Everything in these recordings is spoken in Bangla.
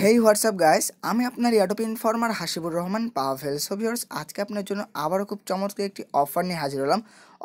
হেই হোয়াটসঅ্যাপ গাইস আমি আপনার ইয়াটপ ইনফর্মার হাসিবুর রহমান পাওয়া ফেলস সো আজকে আপনার জন্য আবারও খুব চমৎকার একটি অফার নিয়ে হাজির হলাম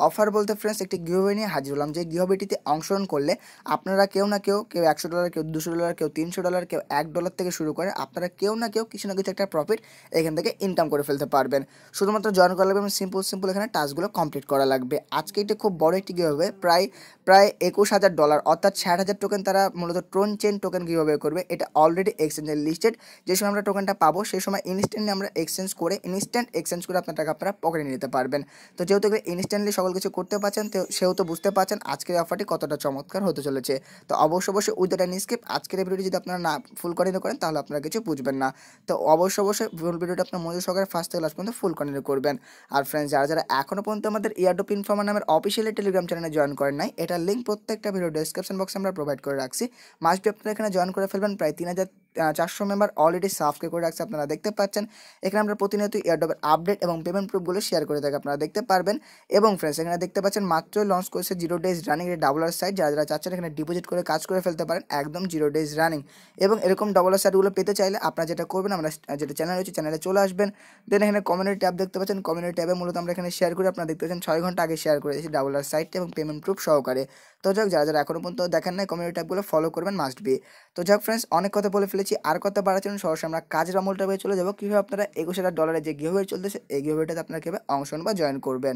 অফার বলতে ফ্রেন্ডস একটি গৃহবে নিয়ে হাজির হলাম যে গৃহবেটিতে অংশগ্রহণ করলে আপনারা কেউ না কেউ কেউ একশো ডলার কেউ দুশো ডলার কেউ তিনশো ডলার কেউ এক ডলার থেকে শুরু করে আপনারা কেউ না কেউ কিছু না কিছু একটা প্রফিট এখান থেকে ইনকাম করে ফেলতে পারবেন শুধুমাত্র জয়েন করা লাগবে এবং সিম্পল সিম্পল এখানে টাস্কগুলো কমপ্লিট করা লাগবে আজকে এটি খুব বড় একটি গৃহবে প্রায় প্রায় একুশ হাজার ডলার অর্থাৎ ষাট হাজার টোকেন তারা মূলত ট্রোন চেন টোকেন কীভাবে করবে এটা অলরেডি এক্সচেঞ্জের লিস্টেড যে সময় আমরা টোকেনটা পাবো সেই সময় ইনস্ট্যান্টলি আমরা এক্সচেঞ্জ করে ইনস্ট্যান্ট এক্সচেঞ্জ করে আপনার টাকা আপনারা পকেটে নিতে পারবেন তো যেহেতু ইনস্ট্যান্টলি সকল তেমন কিছু করতে পারছেন সেহেতু বুঝতে পারছেন আজকের অফারটি কতটা চমৎকার হতে চলেছে তো অবশ্য অবশ্যই উইদাউট এনি স্কিপ আজকের ভিডিও যদি আপনারা না ফুল কন্টিনিউ করেন তাহলে আপনারা কিছু বুঝবেন না তো অবশ্য অবশ্যই ফুল ভিডিওটা আপনার মজুর সহকারে ফার্স্ট থেকে লাস্ট পর্যন্ত ফুল কন্টিনিউ করবেন আর ফ্রেন্ডস যারা যারা এখনও পর্যন্ত আমাদের ইয়ারডোপ ইনফর্মার নামের অফিসিয়ালি টেলিগ্রাম চ্যানেলে জয়েন করেন নাই এটার লিঙ্ক প্রত্যেকটা ভিডিও ডেসক্রিপশন বক্সে আমরা প্রোভাইড করে রাখছি মাস্টি আপনারা এখানে জয়েন করে ফেলবেন প্রায় তিন হাজার চারশো মেম্বার অলরেডি সাবস্ক্রাইব করে রাখছে আপনারা দেখতে পাচ্ছেন এখানে আমরা প্রতিনিয়ত এয়ারডপের আপডেট এবং পেমেন্ট প্রুফগুলো শেয়ার করে থাকি আপনারা দেখতে পারবেন এবং ফ্রেন্ডস এখানে দেখতে পাচ্ছেন মাত্রই লঞ্চ করেছে জিরো ডেজ রানিং এর ডাবলার সাইট যারা যারা চাচ্ছেন এখানে ডিপোজিট করে কাজ করে ফেলতে পারেন একদম জিরো ডেজ রানিং এবং এরকম ডবল আর সাইটগুলো পেতে চাইলে আপনারা যেটা করবেন আমরা যেটা চ্যানেল রয়েছে চ্যানেলে চলে আসবেন দেন এখানে কমিউনিটি ট্যাব দেখতে পাচ্ছেন কমিউনিটি ট্যাবে মূলত আমরা এখানে শেয়ার করি আপনারা দেখতে পাচ্ছেন ছয় ঘন্টা আগে শেয়ার করে দিয়েছি ডাবলার সাইট এবং পেমেন্ট প্রুফ সহকারে তো যাক যারা যারা এখনও পর্যন্ত দেখেন না কমিউনিটি ট্যাবগুলো ফলো করবেন মাস্ট বি তো যাক ফ্রেন্ডস অনেক কথা বলে ফেলেছি রয়েছি আর কথা বাড়াচ্ছেন না সরাসরি আমরা কাজের আমলটা হয়ে চলে যাবো কীভাবে আপনারা একুশ হাজার ডলারের যে গিহবের চলতেছে এই গিহবেটাতে আপনারা কীভাবে অংশ বা জয়েন করবেন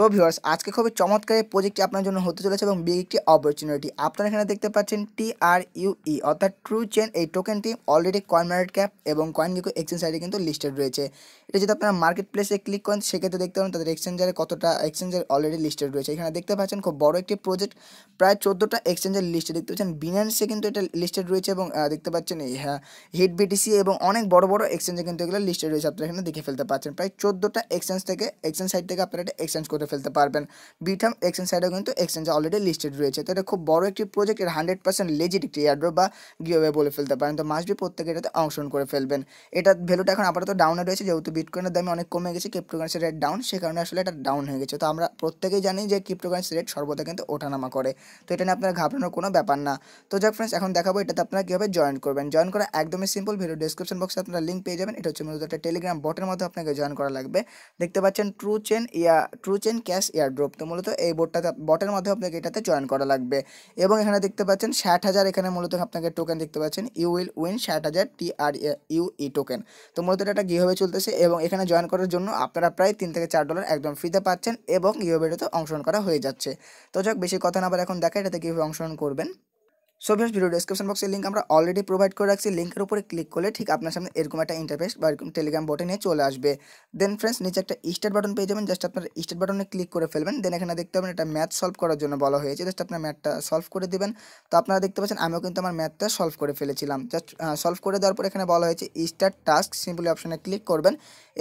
তো ভিউয়ার্স আজকে খুবই চমৎকার এই প্রজেক্টটি আপনার জন্য হতে চলেছে এবং বিগ একটি অপরচুনিটি আপনারা এখানে দেখতে পাচ্ছেন e, টি আর অর্থাৎ ট্রু চেন এই টোকেনটি অলরেডি কয়েন মার্কেট ক্যাপ এবং কয়েন গিকো এক্সচেঞ্জ সাইডে কিন্তু লিস্টেড রয়েছে এটা যদি আপনারা মার্কেট প্লেসে ক্লিক করেন সেক্ষেত্রে দেখতে পাবেন তাদের এক্সচেঞ্জারে কতটা এক্সচেঞ্জের অলরেডি লিস্টেড রয়েছে এখানে দেখতে পাচ্ছেন খুব বড় একটি প্রজেক্ট প্রায় চোদ্দোটা এক্সচেঞ্জের লিস্টে দেখতে পাচ্ছেন বিনান্সে কিন্তু এটা লিস্টেড রয়েছে এবং দেখতে পাচ্ছেন হ্যাঁ হিট বিটিসি এবং অনেক বড় বড় এক্সচেঞ্জে কিন্তু এগুলো লিস্টেড রয়েছে আপনারা এখানে দেখে ফেলতে পাচ্ছেন প্রায় চোদ্দোটা এক্সচেঞ্জ থেকে এক্সচেঞ্জ সাইড থেকে আপনারা এটা এক্সচেঞ্জ করতে করে ফেলতে পারবেন বিটাম এক্সচেঞ্জ সাইডেও কিন্তু এক্সচেঞ্জ অলরেডি লিস্টেড রয়েছে তো এটা খুব বড় একটি প্রজেক্ট এর হান্ড্রেড পার্সেন্ট লেজিট একটি এয়ারড্রপ বা গিওয়ে বলে ফেলতে পারেন তো মাস্ট বি প্রত্যেকে এটাতে অংশগ্রহণ করে ফেলবেন এটা ভ্যালুটা এখন আপাতত ডাউনে রয়েছে যেহেতু বিটকয়েনের দামে অনেক কমে গেছে ক্রিপ্টোকারেন্সি রেট ডাউন সে কারণে আসলে এটা ডাউন হয়ে গেছে তো আমরা প্রত্যেকেই জানি যে ক্রিপ্টোকারেন্সি রেট সর্বদা কিন্তু ওঠানামা করে তো এটা নিয়ে আপনার ঘাবড়ানোর কোনো ব্যাপার না তো যাক ফ্রেন্ডস এখন দেখাবো এটাতে আপনারা কীভাবে জয়েন করবেন জয়েন করা একদমই সিম্পল ভিডিও ডিসক্রিপশন বক্সে আপনারা লিঙ্ক পেয়ে যাবেন এটা হচ্ছে মূলত একটা টেলিগ্রাম বটের মধ্যে আপনাকে জয়েন করা লাগবে দেখতে পাচ্ছেন true chain yeah true chain পাচ্ছেন ক্যাশ এয়ারড্রপ তো মূলত এই বোর্ডটাতে বটের মাধ্যমে আপনাকে এটাতে জয়েন করা লাগবে এবং এখানে দেখতে পাচ্ছেন ষাট হাজার এখানে মূলত আপনাকে টোকেন দেখতে পাচ্ছেন ইউ উইল উইন ষাট হাজার টি আর ইউ ই টোকেন তো মূলত এটা একটা গিহবে চলতেছে এবং এখানে জয়েন করার জন্য আপনারা প্রায় তিন থেকে চার ডলার একদম ফ্রিতে পাচ্ছেন এবং গিহবেটাতে অংশগ্রহণ করা হয়ে যাচ্ছে তো যাক বেশি কথা না আবার এখন দেখা এটাতে কীভাবে অংশগ্রহণ করবেন সো ফ্রেন্ডস ভিডিও ডিসক্রিপশন বক্সে লিঙ্ক আমরা অলরেডি প্রোভাইড করে রাখছি লিঙ্কের উপরে ক্লিক করলে ঠিক আপনার সামনে এরকম একটা ইন্টারফেস বা এরকম টেলিগ্রাম বটে নিয়ে চলে আসবে দেন ফ্রেন্ডস নিচে একটা স্টার্ট বাটন পেয়ে যাবেন জাস্ট আপনার স্টার্ট বাটনে ক্লিক করে ফেলবেন দেন এখানে দেখতে পাবেন একটা ম্যাথ সলভ করার জন্য বলা হয়েছে জাস্ট আপনার ম্যাথটা সলভ করে দেবেন তো আপনারা দেখতে পাচ্ছেন আমিও কিন্তু আমার ম্যাথটা সলভ করে ফেলেছিলাম জাস্ট সলভ করে দেওয়ার পর এখানে বলা হয়েছে স্টার্ট টাস্ক সিম্পলি অপশানে ক্লিক করবেন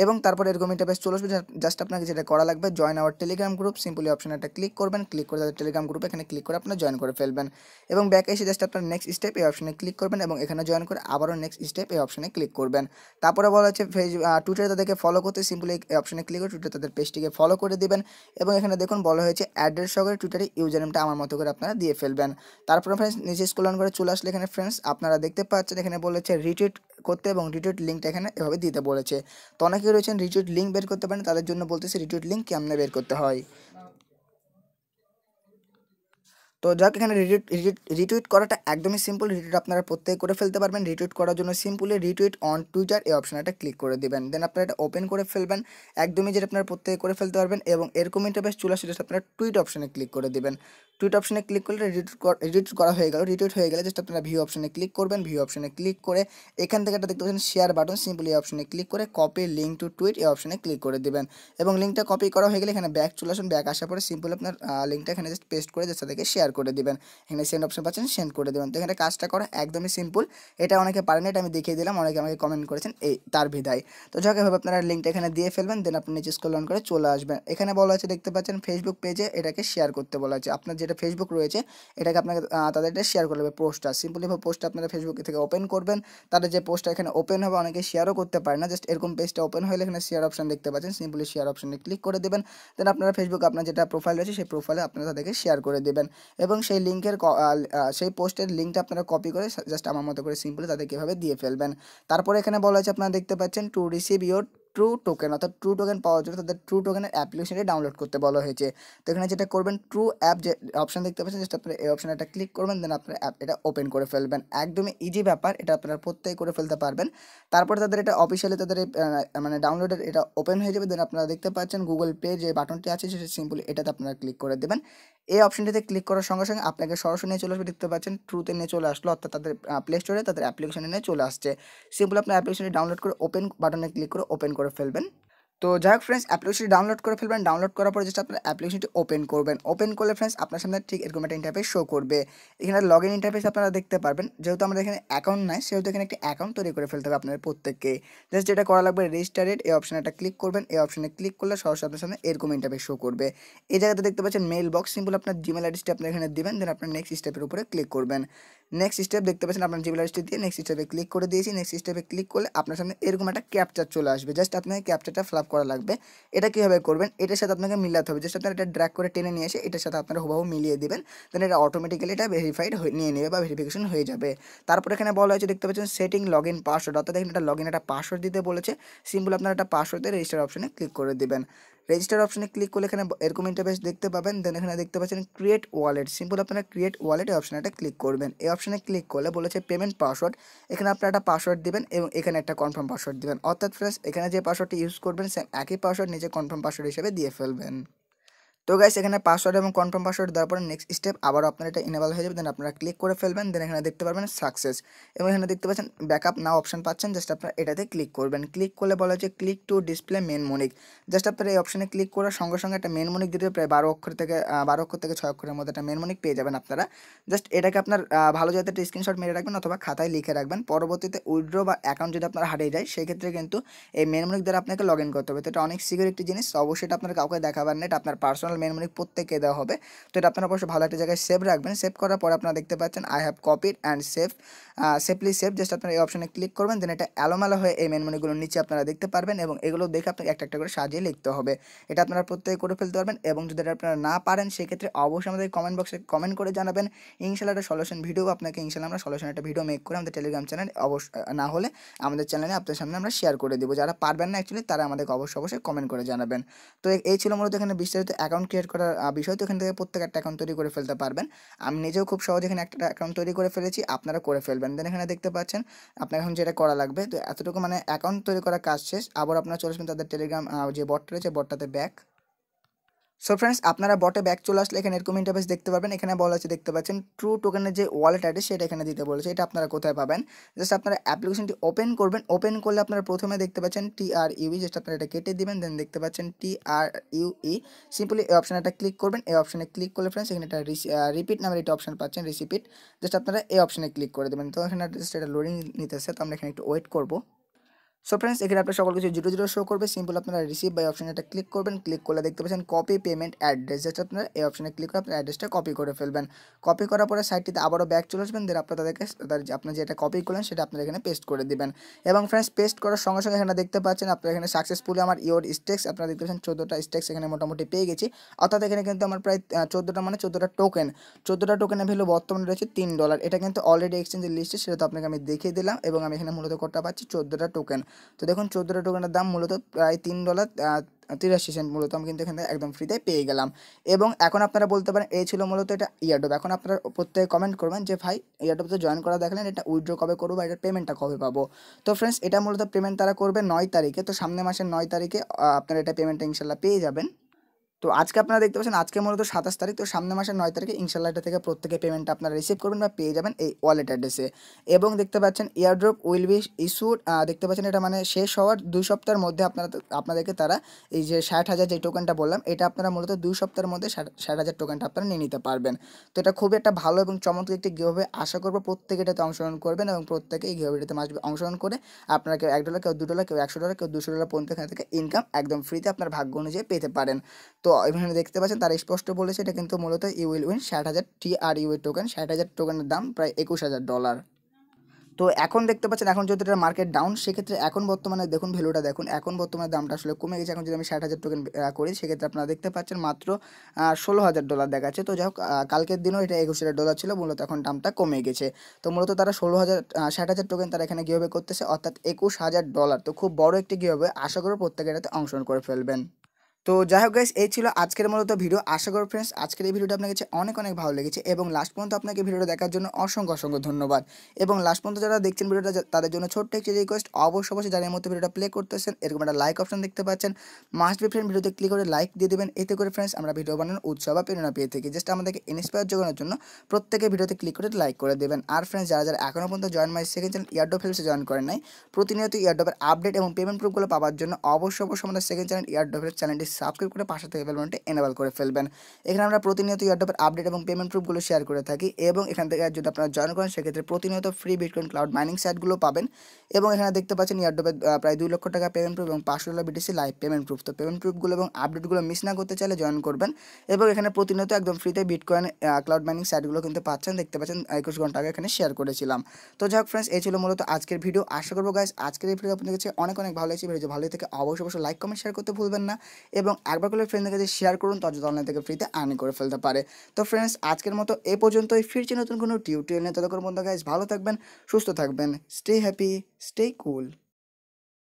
এবং তারপর এরকম ইন্টারফেস চলে আসবে জাস্ট আপনাকে যেটা করা লাগবে join our Telegram group simply option একটা ক্লিক করবেন ক্লিক করে তাদের টেলিগ্রাম গ্রুপ এখানে ক্লিক করে আপনার জয়েন করে ফেলবেন এবং ব্যাক এসে জাস্ট আপনার নেক্সট স্টেপ এই অপশনে ক্লিক করবেন এবং এখানে জয়েন করে আবারও নেক্সট স্টেপ এই অপশনে ক্লিক করবেন তারপরে বলা হচ্ছে ফেস টুইটারে তাদেরকে ফলো করতে সিম্পলি এই অপশনে ক্লিক করে টুইটার তাদের পেজটিকে ফলো করে দিবেন এবং এখানে দেখুন বলা হয়েছে অ্যাড্রেস সহকারে টুইটারে ইউজার নেমটা আমার মতো করে আপনারা দিয়ে ফেলবেন তারপরে ফ্রেন্ডস নিচে স্কুলন করে চলে আসলে এখানে ফ্রেন্ডস আপনারা দেখতে পাচ্ছেন এখানে বলেছে রিটুইট করতে এবং রিটুইট লিঙ্কটা এখানে এভাবে দিতে বলেছে তো অনেক অনেকে রয়েছেন রিটুইট লিঙ্ক বের করতে পারেন তাদের জন্য বলতেছে রিটুইট লিঙ্ক কেমনে বের করতে হয় তো যাক এখানে রিটুইট রিটুইট করাটা একদমই সিম্পল রিটুইট আপনারা প্রত্যেকে করে ফেলতে পারবেন রিটুইট করার জন্য সিম্পলি রিটুইট অন টুইটার এই অপশানটা ক্লিক করে দেবেন দেন আপনারা এটা ওপেন করে ফেলবেন একদমই যেটা আপনারা প্রত্যেকে করে ফেলতে পারবেন এবং এরকম ইন্টারভেস চলে আসলে আপনারা টুইট অপশানে ক্লিক করে দেবেন টুইট অপশনে ক্লিক করলে এডিট এডিট করা হয়ে গেল রিটুইট হয়ে গেলে জাস্ট আপনারা ভিউ অপশনে ক্লিক করবেন ভিউ অপশনে ক্লিক করে এখান থেকে একটা দেখতে পাচ্ছেন শেয়ার বাটন সিম্পলি এই অপশনে ক্লিক করে কপি লিঙ্ক টু টুইট এই অপশনে ক্লিক করে দেবেন এবং লিঙ্কটা কপি করা হয়ে গেলে এখানে ব্যাক চলে আসুন ব্যাক আসার পরে সিম্পল আপনার লিঙ্কটা এখানে জাস্ট পেস্ট করে জাস্ট তাদেরকে শেয়ার করে দেবেন এখানে সেন্ড অপশন পাচ্ছেন সেন্ড করে দেবেন তো এখানে কাজটা করা একদমই সিম্পল এটা অনেকে পারেন এটা আমি দেখিয়ে দিলাম অনেকে আমাকে কমেন্ট করেছেন এই তার বিদায় তো যাকে ভাবে আপনারা লিঙ্কটা এখানে দিয়ে ফেলবেন দেন আপনি নিচে স্কলন করে চলে আসবেন এখানে বলা আছে দেখতে পাচ্ছেন ফেসবুক পেজে এটাকে শেয়ার করতে বলা আছে আপনার যেটা যেটা ফেসবুক রয়েছে এটাকে আপনাকে তাদের এটা শেয়ার করে দেবে পোস্টটা সিম্পলিভাবে পোস্টটা আপনারা ফেসবুক থেকে ওপেন করবেন তাদের যে পোস্টটা এখানে ওপেন হবে অনেকে শেয়ারও করতে পারে না জাস্ট এরকম পেজটা ওপেন হলে এখানে শেয়ার অপশান দেখতে পাচ্ছেন সিম্পলি শেয়ার অপশানে ক্লিক করে দেবেন দেন আপনারা ফেসবুক আপনার যেটা প্রোফাইল রয়েছে সেই প্রোফাইলে আপনারা তাদেরকে শেয়ার করে দেবেন এবং সেই লিঙ্কের সেই পোস্টের লিঙ্কটা আপনারা কপি করে জাস্ট আমার মতো করে সিম্পলি তাদেরকে এভাবে দিয়ে ফেলবেন তারপরে এখানে বলা হয়েছে আপনারা দেখতে পাচ্ছেন to receive your true token অর্থাৎ ট্রু টোকেন পাওয়ার জন্য তাদের ট্রু টোকেনের অ্যাপ্লিকেশনটি ডাউনলোড করতে বলা হয়েছে তো এখানে যেটা করবেন ট্রু অ্যাপ যে অপশান দেখতে পাচ্ছেন জাস্ট আপনার এই অপশানে একটা ক্লিক করবেন দেন আপনার অ্যাপ এটা ওপেন করে ফেলবেন একদমই ইজি ব্যাপার এটা আপনারা প্রত্যেকে করে ফেলতে পারবেন তারপরে তাদের এটা অফিসিয়ালি তাদের মানে ডাউনলোডের এটা ওপেন হয়ে যাবে দেন আপনারা দেখতে পাচ্ছেন গুগল পে যে বাটনটি আছে সেটা সিম্পলি এটাতে আপনারা ক্লিক করে দেবেন এই অপশনটিতে ক্লিক করার সঙ্গে সঙ্গে আপনাকে সরাসরি নিয়ে চলে আসবে দেখতে পাচ্ছেন ট্রুতে নিয়ে চলে আসলো অর্থাৎ তাদের প্লে স্টোরে তাদের অ্যাপ্লিকেশনে নিয়ে চলে আসছে সিম্পল আপনার অ্যাপ্লিকেশনটি ডাউনলোড করে ওপেন বাটনে ক্লিক করে ওপেন করে ফেলবেন তো যাই হোক ফ্রেন্ডস অ্যাপ্লিকেশনটি ডাউনলোড করে ফেলবেন ডাউনলোড করার পর জাস্ট আপনার অ্যাপ্লিকেশনটি ওপেন করবেন ওপেন করলে ফ্রেন্ডস আপনার সামনে ঠিক এরকম একটা ইন্টারফেস শো করবে এখানে লগ ইন ইন্টারফেস আপনারা দেখতে পারবেন যেহেতু আমাদের এখানে অ্যাকাউন্ট নাই সেহেতু এখানে একটি অ্যাকাউন্ট তৈরি করে ফেলতে হবে আপনাদের প্রত্যেককে জাস্ট যেটা করা লাগবে রেজিস্টারেড এই অপশানে একটা ক্লিক করবেন এই অপশানে ক্লিক করলে সরাসরি আপনার সামনে এরকম ইন্টারফেস শো করবে এই জায়গাতে দেখতে পাচ্ছেন মেল বক্স সিম্পল আপনার জিমেল অ্যাড্রেসটি আপনার এখানে দেবেন দেন আপনার নেক্সট স্টেপের উপরে ক্লিক করবেন নেক্সট স্টেপ দেখতে পাচ্ছেন আপনার জিবিলার স্টেপ দিয়ে নেক্সট স্টেপে ক্লিক করে দিয়েছি নেক্সট স্টেপে ক্লিক করলে আপনার সামনে এরকম একটা ক্যাপচার চলে আসবে জাস্ট আপনাকে ক্যাপচারটা ফ্লাপ করা লাগবে এটা কীভাবে করবেন এটার সাথে আপনাকে মিলাতে হবে জাস্ট আপনার এটা ড্র্যাক করে টেনে নিয়ে এসে এটার সাথে আপনার হুবাহু মিলিয়ে দেবেন তাহলে এটা অটোমেটিক্যালি এটা ভেরিফাইড নিয়ে নেবে বা ভেরিফিকেশন হয়ে যাবে তারপর এখানে বলা হয়েছে দেখতে পাচ্ছেন সেটিং লগ ইন পাসওয়ার্ড অর্থাৎ এখানে একটা লগ ইন একটা পাসওয়ার্ড দিতে বলেছে সিম্পল আপনার একটা পাসওয়ার্ডে রেজিস্টার অপশনে ক্লিক করে দেবেন রেজিস্টার অপশানে ক্লিক করলে এখানে এরকম ইন্টারভেস দেখতে পাবেন দেন এখানে দেখতে পাচ্ছেন ক্রিয়েট ওয়ালেট সিম্পল আপনারা ক্রিয়েট ওয়ালেট এই অপশানে ক্লিক করবেন এই অপশানে ক্লিক করলে বলেছে পেমেন্ট পাসওয়ার্ড এখানে আপনারা একটা পাসওয়ার্ড দেবেন এবং এখানে একটা কনফার্ম পাসওয়ার্ড দেবেন অর্থাৎ ফ্রেন্ডস এখানে যে পাসওয়ার্ডটি ইউজ করবেন সেম একই পাসওয়ার্ড নিজে কনফার্ম পাসওয়ার্ড হিসেবে দিয়ে ফেলবেন তো গাইস এখানে পাসওয়ার্ড এবং কনফার্ম পাসওয়ার্ড দেওয়ার পরে নেক্সট স্টেপ আবার আপনার এটা এনেবল হয়ে যাবে দেন আপনারা ক্লিক করে ফেলবেন দেন এখানে দেখতে পারবেন সাকসেস এবং এখানে দেখতে পাচ্ছেন ব্যাকআপ নাও অপশন পাচ্ছেন জাস্ট আপনারা এটাতে ক্লিক করবেন ক্লিক করলে বলা হচ্ছে click to display mnemonic just আপনারা এই অপশানে ক্লিক করার সঙ্গে সঙ্গে একটা মেন মনিক দিতে প্রায় বারো অক্ষর থেকে বারো অক্ষর থেকে ছয় অক্ষরের মধ্যে একটা মেন মনিক পেয়ে যাবেন আপনারা জাস্ট এটাকে আপনার ভালো যাতে একটা স্ক্রিনশট মেরে রাখবেন অথবা খাতায় লিখে রাখবেন পরবর্তীতে উইড্রো বা অ্যাকাউন্ট যদি আপনার হারিয়ে যায় সেক্ষেত্রে কিন্তু এই মেন মনিক দ্বারা আপনাকে লগ ইন করতে হবে তো এটা অনেক সিকিউর একটি জিনিস অবশ্যই এটা আপনার কাউকে দেখাবেন না এটা আপনার পার্সোনাল জেনারেল মেমোরি প্রত্যেকে দেওয়া হবে তো এটা আপনারা অবশ্যই ভালো একটা জায়গায় সেভ রাখবেন সেভ করার পর আপনারা দেখতে পাচ্ছেন I have copied and save safely save just আপনারা এই অপশানে ক্লিক করবেন দেন এটা অ্যালোমালো হয়ে এই মেমোরিগুলোর নিচে আপনারা দেখতে পারবেন এবং এগুলো দেখে আপনাকে একটা একটা করে সাজিয়ে লিখতে হবে এটা আপনারা প্রত্যেকে করে ফেলতে পারবেন এবং যদি এটা আপনারা না পারেন সেক্ষেত্রে অবশ্যই আমাদের কমেন্ট বক্সে কমেন্ট করে জানাবেন ইনশাল্লাহ একটা সলিউশন ভিডিও আপনাকে ইনশাল্লাহ আমরা সলিউশন একটা ভিডিও মেক করে আমাদের টেলিগ্রাম চ্যানেল অবশ্য না হলে আমাদের চ্যানেলে আপনার সামনে আমরা শেয়ার করে দেবো যারা পারবেন না অ্যাকচুয়ালি তারা আমাদেরকে অবশ্যই অবশ্যই কমেন্ট করে জানাবেন তো এই ছিল মূলত এখানে বিস্তারিত অ্যাকাউন্ট অ্যাকাউন্ট ক্রিয়েট করার বিষয় তো এখান থেকে প্রত্যেক একটা অ্যাকাউন্ট তৈরি করে ফেলতে পারবেন আমি নিজেও খুব সহজে এখানে একটা অ্যাকাউন্ট তৈরি করে ফেলেছি আপনারা করে ফেলবেন দেন এখানে দেখতে পাচ্ছেন আপনার এখন যেটা করা লাগবে তো এতটুকু মানে অ্যাকাউন্ট তৈরি করার কাজ শেষ আবার আপনারা চলে আসবেন তাদের টেলিগ্রাম যে বটটা রয়েছে বটটাতে ব্যাক সো ফ্রেন্ডস আপনারা বটে ব্যাক চলে আসলে এখানে এরকম ইন্টারফেস দেখতে পাবেন এখানে বলা আছে দেখতে পাচ্ছেন ট্রু টোকেনের যে ওয়ালেট আইডি সেটা এখানে দিতে বলেছে এটা আপনারা কোথায় পাবেন জাস্ট আপনারা অ্যাপ্লিকেশনটি ওপেন করবেন ওপেন করলে আপনারা প্রথমে দেখতে পাচ্ছেন টি আর ইউই জাস্ট আপনারা এটা কেটে দিবেন দেন দেখতে পাচ্ছেন টি আর ইউই সিম্পলি এই অপশানে একটা ক্লিক করবেন এই অপশানে ক্লিক করলে ফ্রেন্ডস এখানে একটা রিপিট নামের একটা অপশান পাচ্ছেন রিসিপিট জাস্ট আপনারা এই অপশানে ক্লিক করে দেবেন তো এখানে জাস্ট এটা লোডিং নিতেছে তো আমরা এখানে একটু ওয়েট করবো সো ফ্রেন্ডস এখানে আপনার সকল কিছু জিরো জিরো শো করবে সিম্পল আপনারা রিসিভ বাই অপশানে একটা ক্লিক করবেন ক্লিক করলে দেখতে পাচ্ছেন কপি পেমেন্ট অ্যাড্রেস যেটা আপনার এই অপশানে ক্লিক করে আপনার অ্যাড্রেসটা কপি করে ফেলবেন কপি করার পরে সাইটটিতে আবারও ব্যাক চলে আসবেন দেন আপনার তাদেরকে আপনার যেটা কপি করলেন সেটা আপনার এখানে পেস্ট করে দিবেন এবং ফ্রেন্ডস পেস্ট করার সঙ্গে সঙ্গে এখানে দেখতে পাচ্ছেন আপনার এখানে সাকসেসফুলি আমার ইয়োর স্টেক্স আপনারা দেখতে পাচ্ছেন চোদ্দোটা স্টেক্স এখানে মোটামুটি পেয়ে গেছি অর্থাৎ এখানে কিন্তু আমার প্রায় চোদ্দোটা মানে চোদ্দোটা টোকেন চোদ্দোটা টোকেনের ভ্যালু বর্তমানে রয়েছে তিন ডলার এটা কিন্তু অলরেডি এক্সচেঞ্জের লিস্টে সেটা তো আপনাকে আমি দেখিয়ে দিলাম এবং আমি এখানে মূলত করতে পারছি চোদ্দোটা টোকেন তো দেখুন চোদ্দোটা টোকেনের দাম মূলত প্রায় তিন ডলার তিরাশি সেন্ট মূলত আমি কিন্তু এখান থেকে একদম ফ্রিতে পেয়ে গেলাম এবং এখন আপনারা বলতে পারেন এই ছিল মূলত এটা ইয়ারডপ এখন আপনারা প্রত্যেকে কমেন্ট করবেন যে ভাই ইয়ারডপ তো জয়েন করা দেখলেন এটা উইড্রো কবে করবো বা এটার পেমেন্টটা কবে পাবো তো ফ্রেন্ডস এটা মূলত পেমেন্ট তারা করবে নয় তারিখে তো সামনে মাসের নয় তারিখে আপনারা এটা পেমেন্টটা ইনশাল্লাহ পেয়ে যাবেন তো আজকে আপনারা দেখতে পাচ্ছেন আজকে মূলত সাতাশ তারিখ তো সামনে মাসের নয় তারিখে ইনশাল্লাহ এটা থেকে প্রত্যেকে পেমেন্ট আপনারা রিসিভ করবেন বা পেয়ে যাবেন এই ওয়ালেট অ্যাড্রেসে এবং দেখতে পাচ্ছেন এয়ারড্রপ উইল বি ইস্যুড দেখতে পাচ্ছেন এটা মানে শেষ হওয়ার দুই সপ্তাহের মধ্যে আপনারা আপনাদেরকে তারা এই যে ষাট হাজার যে টোকেনটা বললাম এটা আপনারা মূলত দুই সপ্তাহের মধ্যে ষাট হাজার টোকেনটা আপনারা নিয়ে নিতে পারবেন তো এটা খুবই একটা ভালো এবং চমৎকার একটি গিভবে আশা করবো প্রত্যেকে এটাতে অংশগ্রহণ করবেন এবং প্রত্যেকে এই গিভবেটাতে মাসবে অংশগ্রহণ করে আপনারা কেউ এক ডলার কেউ দু ডলার কেউ একশো ডলার কেউ দুশো ডলার পর্যন্ত এখান থেকে ইনকাম একদম ফ্রিতে আপনার ভাগ্য অনুযায়ী পেতে পারেন তো এখানে দেখতে পাচ্ছেন তারা স্পষ্ট বলেছে এটা কিন্তু মূলত ইউ উইল উইন ষাট হাজার টি আর ইউ টোকেন ষাট হাজার টোকেনের দাম প্রায় একুশ হাজার ডলার তো এখন দেখতে পাচ্ছেন এখন যদি এটা মার্কেট ডাউন সেক্ষেত্রে এখন বর্তমানে দেখুন ভ্যালুটা দেখুন এখন বর্তমানে দামটা আসলে কমে গেছে এখন যদি আমি ষাট হাজার টোকেন করি সেক্ষেত্রে আপনারা দেখতে পাচ্ছেন মাত্র ষোলো হাজার ডলার দেখাচ্ছে তো যাই হোক কালকের দিনও এটা একুশ হাজার ডলার ছিল মূলত এখন দামটা কমে গেছে তো মূলত তারা ষোলো হাজার ষাট হাজার টোকেন তারা এখানে কীভাবে করতেছে অর্থাৎ একুশ হাজার ডলার তো খুব বড় একটি কীভাবে আশা করব প্রত্যেকে এটাতে অংশগ্রহণ করে ফেলবেন তো যাই হোক গাইস এই ছিল আজকের মূলত ভিডিও আশা করি ফ্রেন্ডস আজকের এই ভিডিওটা আপনার কাছে অনেক অনেক ভালো লেগেছে এবং লাস্ট পর্যন্ত আপনাকে ভিডিওটা দেখার জন্য অসংখ্য অসংখ্য ধন্যবাদ এবং লাস্ট পর্যন্ত যারা দেখছেন ভিডিওটা তাদের জন্য ছোট্ট একটি রিকোয়েস্ট অবশ্য অবশ্যই যারা মতো ভিডিওটা প্লে করতেছেন এরকম একটা লাইক অপশন দেখতে পাচ্ছেন মাস্ট বি ফ্রেন্ড ভিডিওতে ক্লিক করে লাইক দিয়ে দেবেন এতে করে ফ্রেন্ডস আমরা ভিডিও বানানোর উৎসাহ বা প্রেরণা পেয়ে থাকি জাস্ট আমাদেরকে ইন্সপায়ার যোগানোর জন্য প্রত্যেকে ভিডিওতে ক্লিক করে লাইক করে দেবেন আর ফ্রেন্ডস যারা যারা এখনও পর্যন্ত join my second channel airdrop ফেলসে জয়েন করেন নাই প্রতিনিয়ত ইয়ারডপের আপডেট এবং পেমেন্ট প্রুফগুলো পাওয়ার জন্য অবশ্য অবশ্যই আমাদের সেকেন্ড চ্যানেল ইয়ারডপ ফেলস চ্যানেলটি সাবস্ক্রাইব করে পাশে থেকে বেলবনটি এনেবল করে ফেলবেন এখানে আমরা প্রতিনিয়ত ইয়ারডপের আপডেট এবং পেমেন্ট প্রুফগুলো শেয়ার করে থাকি এবং এখান থেকে যদি আপনারা জয়েন করেন সেক্ষেত্রে প্রতিনিয়ত ফ্রি বিটকয়েন ক্লাউড মাইনিং সাইটগুলো পাবেন এবং এখানে দেখতে পাচ্ছেন ইয়ারডপে প্রায় দুই লক্ষ টাকা পেমেন্ট প্রুফ এবং পাঁচশো dollar BTC live payment proof তো পেমেন্ট প্রুফগুলো এবং আপডেটগুলো মিস না করতে চাইলে জয়েন করবেন এবং এখানে প্রতিনিয়ত একদম ফ্রিতে বিটকয়েন ক্লাউড মাইনিং সাইটগুলো কিন্তু পাচ্ছেন দেখতে পাচ্ছেন একুশ ঘন্টা আগে এখানে শেয়ার করেছিলাম তো যাই হোক ফ্রেন্ডস এই ছিল মূলত আজকের ভিডিও আশা করবো গাইজ আজকের এই ভিডিও আপনাদের কাছে অনেক অনেক ভালো লাগছে ভিডিও ভালো থেকে অবশ্যই অবশ্যই লাইক কমেন্ট শেয়ার করতে ভুলবেন না এবং একবার করে ফ্রেন্ডদের কাছে শেয়ার করুন তার যদি অনলাইন থেকে ফ্রিতে আর্নিং করে ফেলতে পারে তো ফ্রেন্ডস আজকের মতো এ পর্যন্তই ফিরছে নতুন কোনো টিউটোরিয়াল নিয়ে ততক্ষণ বন্ধু গাইজ ভালো থাকবেন সুস্থ থাকবেন স্টে হ্যাপি স্টে কুল